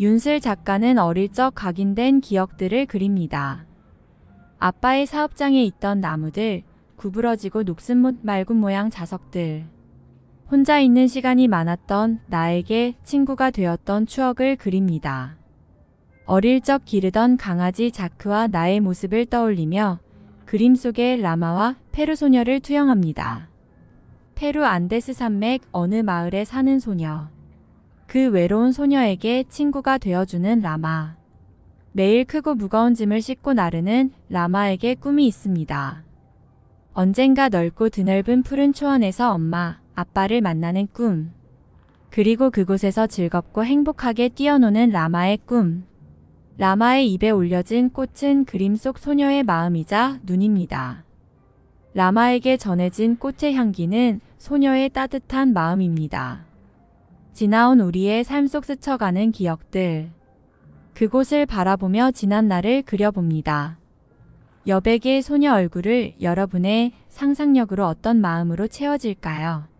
윤슬 작가는 어릴 적 각인된 기억들을 그립니다. 아빠의 사업장에 있던 나무들, 구부러지고 녹슨 못 맑은 모양 자석들. 혼자 있는 시간이 많았던 나에게 친구가 되었던 추억을 그립니다. 어릴 적 기르던 강아지 자크와 나의 모습을 떠올리며 그림 속의 라마와 페루 소녀를 투영합니다. 페루 안데스 산맥 어느 마을에 사는 소녀. 그 외로운 소녀에게 친구가 되어주는 라마. 매일 크고 무거운 짐을 싣고 나르는 라마에게 꿈이 있습니다. 언젠가 넓고 드넓은 푸른 초원에서 엄마, 아빠를 만나는 꿈. 그리고 그곳에서 즐겁고 행복하게 뛰어노는 라마의 꿈. 라마의 입에 올려진 꽃은 그림 속 소녀의 마음이자 눈입니다. 라마에게 전해진 꽃의 향기는 소녀의 따뜻한 마음입니다. 지나온 우리의 삶 속 스쳐가는 기억들. 그곳을 바라보며 지난 날을 그려봅니다. 여백의 소녀 얼굴을 여러분의 상상력으로 어떤 마음으로 채워질까요?